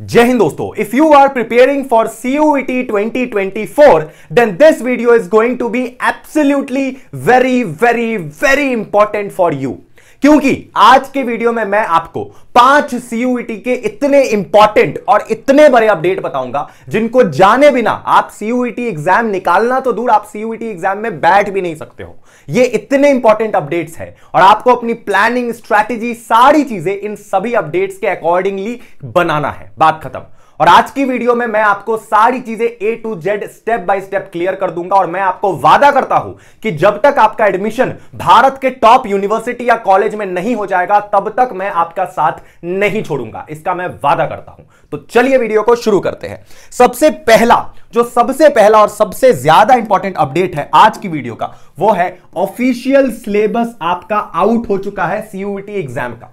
जय हिंद दोस्तों if you are preparing for CUET 2024 then this video is going to be absolutely very very very important for you क्योंकि आज के video में मैं आपको पांच सीयूईटी e के इतने इंपॉर्टेंट और इतने बड़े अपडेट बताऊंगा जिनको जाने बिना आप सीयूईटी एग्जाम e निकालना तो दूर आप सीयूईटी एग्जाम e में बैठ भी नहीं सकते हो ये इतने इंपॉर्टेंट अपडेट्स हैं और आपको अपनी प्लानिंग स्ट्रैटेजी सारी चीजें इन सभी अपडेट्स के अकॉर्डिंगली बनाना है बात खत्म और आज की वीडियो में मैं आपको सारी चीजें A to Z step by step clear कर दूंगा और मैं आपको वादा करता हूं कि जब तक आपका एडमिशन भारत के टॉप यूनिवर्सिटी या कॉलेज में नहीं हो जाएगा तब तक मैं आपका साथ नहीं छोड़ूंगा इसका मैं वादा करता हूं तो चलिए वीडियो को शुरू करते हैं सबसे पहला जो सबसे पहला और सबसे ज्यादा इंपॉर्टेंट अपडेट है आज की वीडियो का वो है ऑफिशियल सिलेबस आपका आउट हो चुका है सीयूईटी एग्जाम e का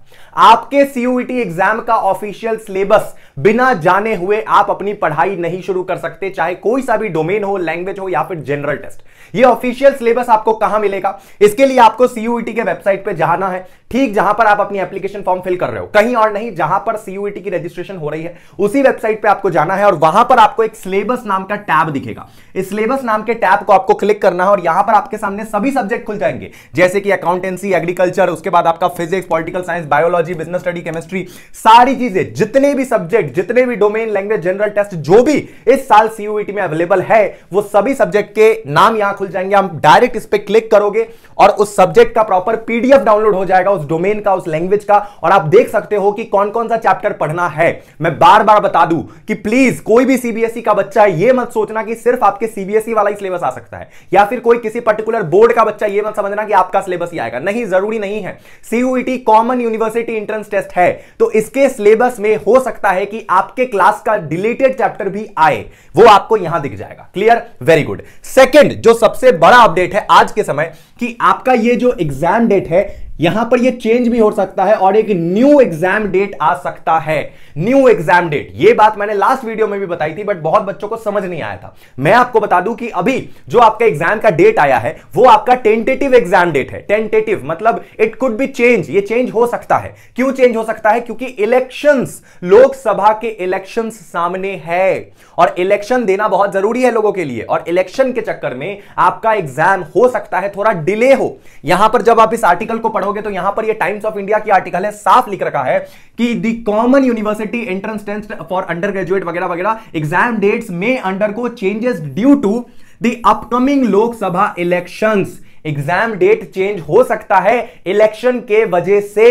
आपके सीयूईटी एग्जाम e का ऑफिशियल सिलेबस बिना जाने हुए आप अपनी पढ़ाई नहीं शुरू कर सकते चाहे कोई सा भी डोमेन हो लैंग्वेज हो या फिर जनरल टेस्ट ये ऑफिशियल सिलेबस आपको कहां मिलेगा इसके लिए आपको सीयूईटी e के वेबसाइट पे जाना है ठीक जहां पर आप अपनी एप्लीकेशन फॉर्म फिल कर रहे हो कहीं और नहीं जहां पर सीयूईटी की रजिस्ट्रेशन हो रही है उसी वेबसाइट पर आपको जाना है और वहां पर आपको एक सिलेबस नाम का टैब दिखेगा इस सिलेबस नाम के टैब को आपको क्लिक करना है और यहां पर आपके सामने सामने सभी सब्जेक्ट खुल जाएंगे जैसे कि अकाउंटेंसी एग्रीकल्चर उसके बाद आपका physics political science biology business study chemistry सारी चीजें जितने भी सब्जेक्ट जितने भी डोमेन लैंग्वेज जनरल टेस्ट जो भी इस साल सीयूईटी e में अवेलेबल है वो सभी सब्जेक्ट के नाम यहां खुल जाएंगे आप डायरेक्ट इस पर क्लिक करोगे और उस सब्जेक्ट का प्रॉपर पीडीएफ डाउनलोड हो जाएगा उस डोमेन का उस लैंग्वेज का और आप देख सकते हो कि कौन कौन सा चैप्टर पढ़ना है मैं बार बार बता दूं कि प्लीज कोई भी सीबीएसई e का बच्चा है ये मत सोचना कि सिर्फ आपके सीबीएसई e वाला ही सिलेबस आ सकता है या फिर कोई किसी पर्टिकुलर पर बोर्ड का बच्चा ये मत समझना कि आपका सिलेबस ही आएगा नहीं जरूरी नहीं है CUET common university entrance test है तो इसके सिलेबस में हो सकता है कि आपके क्लास का डिलेटेड चैप्टर भी आए वो आपको यहां दिख जाएगा क्लियर वेरी गुड सेकेंड जो सबसे बड़ा अपडेट है आज के समय कि आपका ये जो एग्जाम डेट है यहां पर ये चेंज भी हो सकता है और एक न्यू एग्जाम डेट आ सकता है न्यू एग्जाम डेट ये बात मैंने लास्ट वीडियो में भी बताई थी बट बहुत बच्चों को समझ नहीं आया था मैं आपको बता दूं कि अभी जो आपका एग्जाम का डेट आया है वो आपका टेंटेटिव एग्जाम डेट है टेंटेटिव मतलब इट कुड बी चेंज ये चेंज हो सकता है क्यों चेंज हो सकता है क्योंकि इलेक्शन लोकसभा के इलेक्शन सामने है और इलेक्शन देना बहुत जरूरी है लोगों के लिए और इलेक्शन के चक्कर में आपका एग्जाम हो सकता है थोड़ा डिले हो यहां पर जब आप इस आर्टिकल को पढ़ पढ़ोगे तो यहां पर ये टाइम्स ऑफ इंडिया की आर्टिकल है साफ लिख रखा है कि the common university entrance test for under graduate वगैरह वगैरह एग्जाम डेट्स में अंडर को changes due to the upcoming Lok Sabha elections exam date change हो सकता है इलेक्शन के वजह से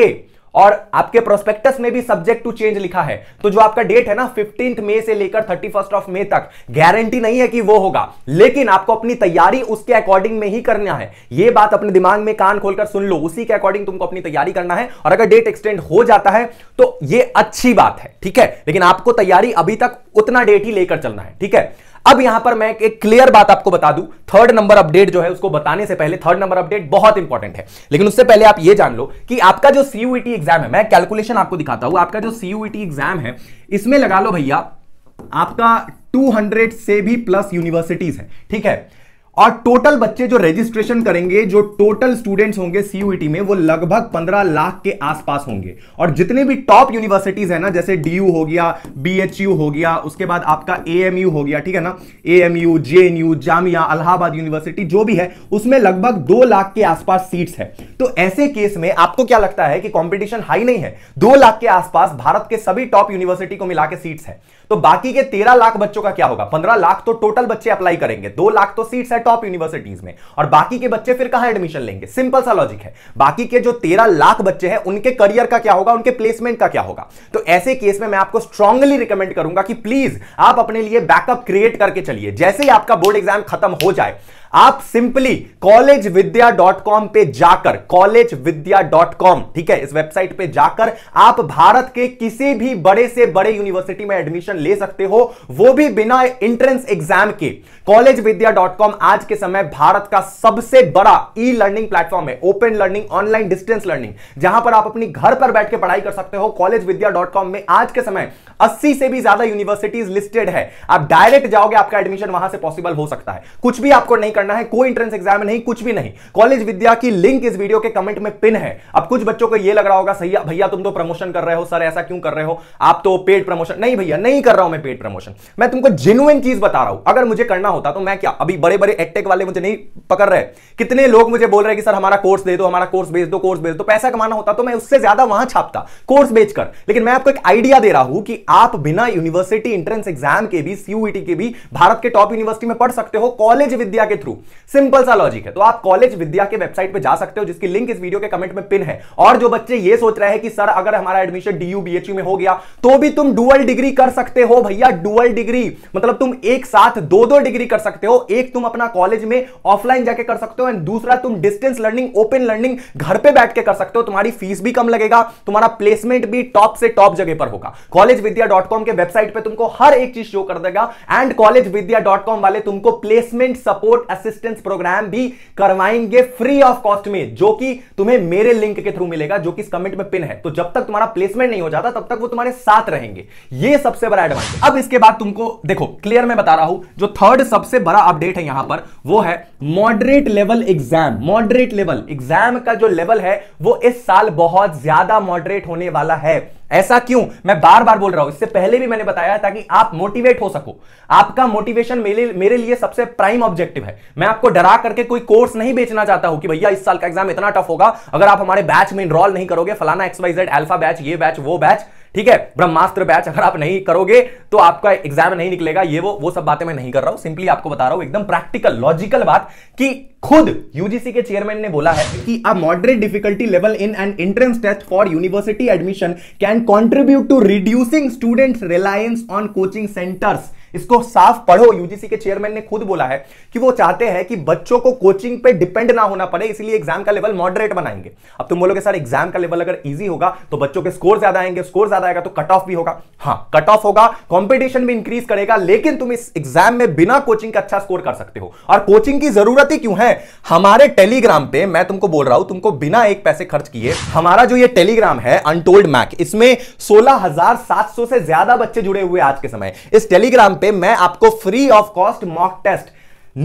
और आपके प्रोस्पेक्टस में भी सब्जेक्ट टू चेंज लिखा है तो जो आपका डेट है ना फिफ्टींथ मे से लेकर थर्टी फर्स्ट ऑफ मे तक गारंटी नहीं है कि वो होगा लेकिन आपको अपनी तैयारी उसके अकॉर्डिंग में ही करना है ये बात अपने दिमाग में कान खोलकर सुन लो उसी के अकॉर्डिंग तुमको अपनी तैयारी करना है और अगर डेट एक्सटेंड हो जाता है तो ये अच्छी बात है ठीक है लेकिन आपको तैयारी अभी तक उतना डेट ही लेकर चलना है ठीक है अब यहां पर मैं एक क्लियर बात आपको बता दूं थर्ड नंबर अपडेट जो है उसको बताने से पहले थर्ड नंबर अपडेट बहुत इंपॉर्टेंट है लेकिन उससे पहले आप ये जान लो कि आपका जो सीयूईटी एग्जाम e है मैं कैलकुलेशन आपको दिखाता हूं आपका जो सीयूईटी एग्जाम e है इसमें लगा लो भैया आपका 200 से भी प्लस यूनिवर्सिटीज है ठीक है और टोटल बच्चे जो रजिस्ट्रेशन करेंगे जो टोटल स्टूडेंट्स होंगे सीयूईटी e में वो लगभग 15 लाख के आसपास होंगे और जितने भी टॉप यूनिवर्सिटीज है ना जैसे डीयू हो गया बीएचयू हो गया उसके बाद आपका एएमयू हो गया ठीक है ना AMU JNU Jamia Allahabad university जो भी है उसमें लगभग दो लाख के आसपास सीट्स है तो ऐसे केस में आपको क्या लगता है कि कॉम्पिटिशन हाई नहीं है दो लाख के आसपास भारत के सभी टॉप यूनिवर्सिटी को मिला के सीट्स है तो बाकी के तेरह लाख बच्चों का क्या होगा पंद्रह लाख तो टोटल बच्चे अप्लाई करेंगे दो लाख तो सीट्स है टॉप यूनिवर्सिटीज में और बाकी के बच्चे फिर कहां एडमिशन लेंगे सिंपल सा लॉजिक है बाकी के जो तेरह लाख बच्चे हैं उनके करियर का क्या होगा उनके प्लेसमेंट का क्या होगा तो ऐसे केस में मैं आपको स्ट्रांगली रिकमेंड करूंगा कि प्लीज आप अपने लिए बैकअप क्रिएट करके चलिए जैसे ही आपका बोर्ड एग्जाम खत्म हो जाए आप simply college Vidya dot com पे जाकर कॉलेज विद्या डॉट कॉम ठीक है इस वेबसाइट पे जाकर आप भारत के किसी भी बड़े से बड़े यूनिवर्सिटी में एडमिशन ले सकते हो वो भी बिना एंट्रेंस एग्जाम के कॉलेज विद्या डॉट कॉम आज के समय भारत का सबसे बड़ा ई लर्निंग प्लेटफॉर्म है open learning online distance learning जहां पर आप अपनी घर पर बैठ के पढ़ाई कर सकते हो कॉलेज विद्या डॉट कॉम में आज के समय 80 से भी ज्यादा यूनिवर्सिटीज लिस्टेड है आप डायरेक्ट जाओगे आपका एडमिशन वहां से पॉसिबल हो सकता है कुछ भी आपको नहीं करना है कोई इंट्रेंस एग्जाम नहीं कुछ भी नहीं कॉलेज विद्या की लिंक इस वीडियो के कमेंट में पिन है अब कुछ बच्चों को यह लग रहा होगा सही भैया तुम तो प्रमोशन कर रहे हो सर ऐसा क्यों कर रहे हो आप तो पेड प्रमोशन नहीं भैया नहीं कर रहा हूं मैं पेड प्रमोशन मैं तुमको जेन्युइन चीज बता रहा हूं अगर मुझे करना होता तो मैं क्या अभी बड़े बड़े एडटेक वाले मुझे नहीं पकड़ रहे कितने लोग मुझे बोल रहे कि सर हमारा कोर्स दे दो हमारा कोर्स बेच दो कोर्स बेच दो पैसा कमाना होता तो मैं उससे ज्यादा वहां छापता कोर्स बेचकर लेकिन मैं आपको एक आइडिया दे रहा हूं कि आप बिना यूनिवर्सिटी एंट्रेंस एग्जाम के भी सीयूईटी e के भी भारत के टॉप यूनिवर्सिटी में पढ़ सकते हो कॉलेज विद्या के थ्रू टू सिंपल सा लॉजिक है तो आप कॉलेज विद्या के वेबसाइट पर जा सकते हो जिसकी लिंक इस वीडियो के कमेंट में पिन है और जो बच्चे ये सोच रहे हैं कि सर अगर हमारा एडमिशन डी यू में हो गया तो भी तुम डुअल डिग्री कर सकते हो भैया डुअल डिग्री मतलब तुम एक साथ दो दो डिग्री कर सकते हो एक तुम अपना कॉलेज में ऑफलाइन जाके कर सकते हो एंड दूसरा तुम डिस्टेंस लर्निंग ओपन लर्निंग घर पे बैठ के कर सकते हो तुम्हारी फीस भी कम लगेगा तुम्हारा प्लेसमेंट भी टॉप से टॉप जगह पर होगा कॉलेज विद्या डॉट कॉम के वेबसाइट पर तुमको हर एक चीज शो कर देगा and college Vidya dot com वाले तुमको प्लेसमेंट सपोर्ट असिस्टेंस प्रोग्राम भी करवाएंगे फ्री ऑफ कॉस्ट में जो कि तुम्हें मेरे लिंक के थ्रू मिलेगा जो कि इस कमेंट में पिन है तो जब तक तुम्हारा प्लेसमेंट नहीं हो जाता तब तक वो तुम्हारे साथ रहेंगे ये सबसे बड़ा एडवांटेज अब इसके बाद तुमको देखो क्लियर मैं बता रहा हूं जो थर्ड सबसे बड़ा अपडेट है यहां पर वो है moderate level exam moderate level exam का जो लेवल है वो इस साल बहुत ज्यादा मॉडरेट होने वाला है ऐसा क्यों मैं बार बार बोल रहा हूं इससे पहले भी मैंने बताया ताकि आप मोटिवेट हो सको आपका मोटिवेशन मेरे मेरे लिए सबसे प्राइम ऑब्जेक्टिव है मैं आपको डरा करके कोई कोर्स नहीं बेचना चाहता हूं कि भैया इस साल का एग्जाम इतना टफ होगा अगर आप हमारे बैच में इनरोल नहीं करोगे फलाना एक्सवाइजेड एल्फा बैच ये बैच वो बैच ठीक है ब्रह्मास्त्र बैच अगर आप नहीं करोगे तो आपका एग्जाम नहीं निकलेगा ये वो वो सब बातें मैं नहीं कर रहा हूं सिंपली आपको बता रहा हूं एकदम प्रैक्टिकल लॉजिकल बात कि खुद यूजीसी के चेयरमैन ने बोला है कि a moderate difficulty level in an entrance test for university admission can contribute to reducing students reliance on coaching centres इसको साफ पढ़ो यूजीसी के चेयरमैन ने खुद बोला है कि वो चाहते हैं कि बच्चों को कोचिंग पे डिपेंड ना होना पड़े इसलिए एग्जाम का लेवल मॉडरेट बनाएंगे अब तुम बोलोगे सर एग्जाम का लेवल अगर ईजी होगा तो बच्चों के स्कोर ज्यादा आएंगे स्कोर ज्यादा आएगा तो कट ऑफ भी होगा हाँ कट ऑफ होगा कॉम्पिटिशन भी इंक्रीज करेगा लेकिन तुम इस एग्जाम में बिना कोचिंग का अच्छा स्कोर कर सकते हो और कोचिंग की जरूरत ही क्यों है हमारे टेलीग्राम पे मैं तुमको बोल रहा हूं तुमको बिना एक पैसे खर्च किए हमारा जो ये टेलीग्राम है अनटोल्ड मैक इसमें सोलह से ज्यादा बच्चे जुड़े हुए आज के समय इस टेलीग्राम पे मैं आपको free of cost mock test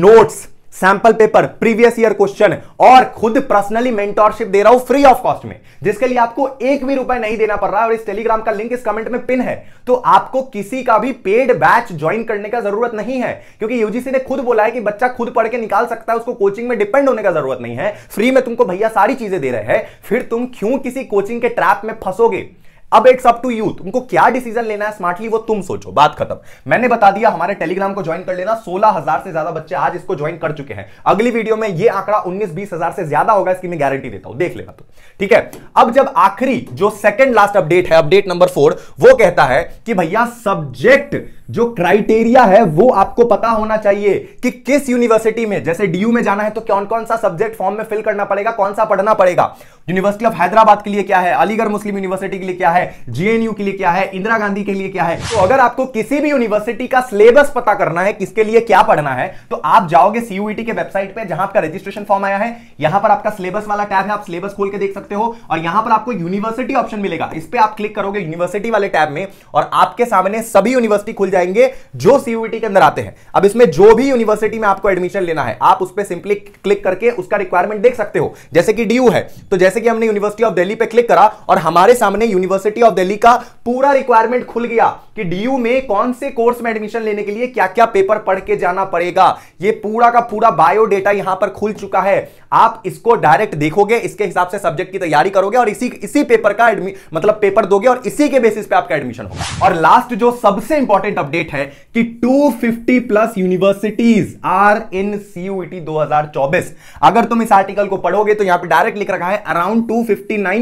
notes sample paper previous year question और खुद पर्सनली मेंटोरशिप दे रहा हूं फ्री ऑफ कॉस्ट में जिसके लिए आपको एक भी रुपए नहीं देना पड़ रहा और इस टेलीग्राम का लिंक इस कमेंट में पिन है तो आपको किसी का भी पेड बैच ज्वाइन करने का जरूरत नहीं है क्योंकि यूजीसी ने खुद बोला है कि बच्चा खुद पढ़ के निकाल सकता है उसको कोचिंग में डिपेंड होने का जरूरत नहीं है फ्री में तुमको भैया सारी चीजें दे रहे हैं फिर तुम क्यों किसी कोचिंग के ट्रैप में फंसोगे अब इट्स अप टू यूथ उनको क्या डिसीजन लेना है स्मार्टली वो तुम सोचो बात खत्म मैंने बता दिया हमारे टेलीग्राम को ज्वाइन कर लेना सोलह हजार से ज्यादा बच्चे आज इसको ज्वाइन कर चुके हैं अगली वीडियो में ये आंकड़ा उन्नीस बीस हजार से ज्यादा होगा इसकी मैं गारंटी देता हूं देख लेना तो ठीक है अब जब आखिरी जो सेकंड लास्ट अपडेट है अपडेट नंबर फोर वो कहता है कि भैया सब्जेक्ट जो क्राइटेरिया है वो आपको पता होना चाहिए कि किस यूनिवर्सिटी में जैसे डीयू में जाना है तो कौन कौन सा सब्जेक्ट फॉर्म में फिल करना पड़ेगा कौन सा पढ़ना पड़ेगा यूनिवर्सिटी ऑफ हैदराबाद के लिए क्या है अलीगढ़ मुस्लिम यूनिवर्सिटी के लिए क्या है जेएनयू के लिए क्या है इंदिरा गांधी के लिए क्या है तो अगर आपको किसी भी यूनिवर्सिटी का सिलेबस पता करना है किसके लिए क्या पढ़ना है तो आप जाओगे सीयूईटी e के वेबसाइट पर जहां आपका रजिस्ट्रेशन फॉर्म आया है यहां पर आपका सिलेबस वाला टैब है आप सिलेबस खोल के देख सकते हो और यहां पर आपको यूनिवर्सिटी ऑप्शन मिलेगा इस पर आप क्लिक करोगे यूनिवर्सिटी वाले टैब में और आपके सामने सभी यूनिवर्सिटी खुल जाएंगे जो सीयूईटी e के अंदर आते हैं अब इसमें जो भी यूनिवर्सिटी में आपको एडमिशन लेना है आप उस पर सिंपली क्लिक करके उसका रिक्वायरमेंट देख सकते हो जैसे कि डी है तो जैसे जैसे कि हमने यूनिवर्सिटी ऑफ दिल्ली पे क्लिक करा और हमारे सामने यूनिवर्सिटी ऑफ दिल्ली का पूरा रिक्वायरमेंट खुल गया कि डीयू में कौन से कोर्स में एडमिशन लेने के लिए क्या क्या पेपर पढ़ के जाना पड़ेगा ये पूरा का पूरा बायोडेटा यहां पर खुल चुका है आप इसको डायरेक्ट देखोगे इसके हिसाब से सब्जेक्ट की तैयारी करोगे और इसी इसी पेपर का मतलब पेपर दोगे और इसी के बेसिस पे आपका एडमिशन होगा और लास्ट जो सबसे इंपॉर्टेंट अपडेट है कि 250 plus universities are in CUET 2024 अगर तुम इस आर्टिकल को पढ़ोगे तो यहां पे डायरेक्ट लिख रखा है अराउंड टू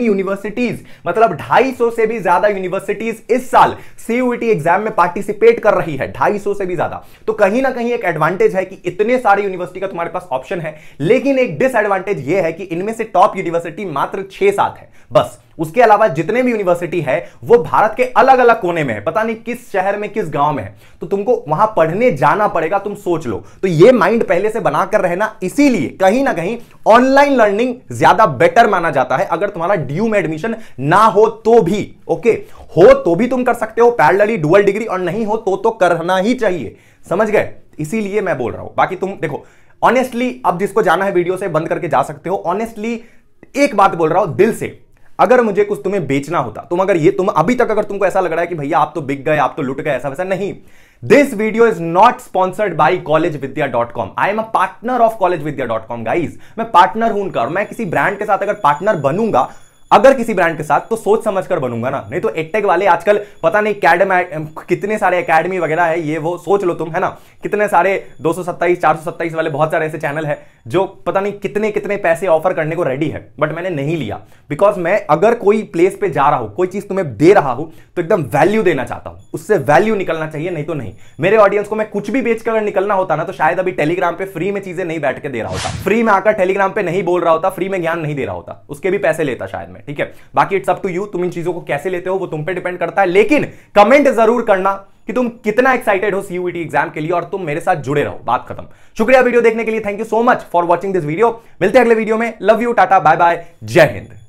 यूनिवर्सिटीज मतलब ढाई से भी ज्यादा यूनिवर्सिटीज इस साल सीयूईटी एग्जाम e में पार्टिसिपेट कर रही है ढाई से भी ज्यादा तो कहीं ना कहीं एक एडवांटेज है कि इतने सारे यूनिवर्सिटी का तुम्हारे पास ऑप्शन है लेकिन एक डिस डिसएडवांटेज ये है कि इनमें से टॉप यूनिवर्सिटी मात्र छह सात है बस उसके अलावा जितने भी यूनिवर्सिटी है वो भारत के अलग अलग कोने में है पता नहीं किस शहर में किस गांव में है तो तुमको वहां पढ़ने जाना पड़ेगा तुम सोच लो तो ये माइंड पहले से बनाकर रहना इसीलिए कहीं ना कहीं ऑनलाइन लर्निंग ज्यादा बेटर माना जाता है अगर तुम्हारा ड्यू में एडमिशन ना हो तो भी ओके हो तो भी तुम कर सकते हो पैरलरी डुअल डिग्री और नहीं हो तो तो करना ही चाहिए समझ गए इसीलिए मैं बोल रहा हूं बाकी तुम देखो ऑनेस्टली अब जिसको जाना है वीडियो से बंद करके जा सकते हो ऑनेस्टली एक बात बोल रहा हूं दिल से अगर मुझे कुछ तुम्हें बेचना होता तुम अगर ये तुम अभी तक अगर तुमको ऐसा लग रहा है कि भैया आप तो बिक गए आप तो लुट गए ऐसा वैसा नहीं this video is not sponsored by college Vidya dot com I am a partner of college Vidya dot com guys मैं पार्टनर हूं उनका और मैं किसी ब्रांड के साथ अगर पार्टनर बनूंगा अगर किसी ब्रांड के साथ तो सोच समझ कर बनूंगा ना नहीं तो एटेक वाले आजकल पता नहीं कैडम कितने सारे अकेडमी वगैरह है ये वो सोच लो तुम है ना कितने सारे दो सौ वाले बहुत सारे ऐसे चैनल है जो पता नहीं कितने कितने पैसे ऑफर करने को रेडी है बट मैंने नहीं लिया बिकॉज मैं अगर कोई प्लेस पे जा रहा हूं कोई चीज तुम्हें दे रहा हूं तो एकदम वैल्यू देना चाहता हूं उससे वैल्यू निकलना चाहिए नहीं तो नहीं मेरे ऑडियंस को मैं कुछ भी बेचकर अगर निकलना होता ना तो शायद अभी टेलीग्राम पे फ्री में चीजें नहीं बैठ के दे रहा होता फ्री में आकर टेलीग्राम पे नहीं बोल रहा होता फ्री में ज्ञान नहीं दे रहा होता उसके भी पैसे लेता शायद मैं ठीक है बाकी इट्स अप टू यू तुम इन चीजों को कैसे लेते हो वो तुम पे डिपेंड करता है लेकिन कमेंट जरूर करना कि तुम कितना एक्साइटेड हो सीयूटी एग्जाम e के लिए और तुम मेरे साथ जुड़े रहो बात खत्म शुक्रिया वीडियो देखने के लिए thank you so much for watching this video मिलते हैं अगले वीडियो में love you tata bye bye जय हिंद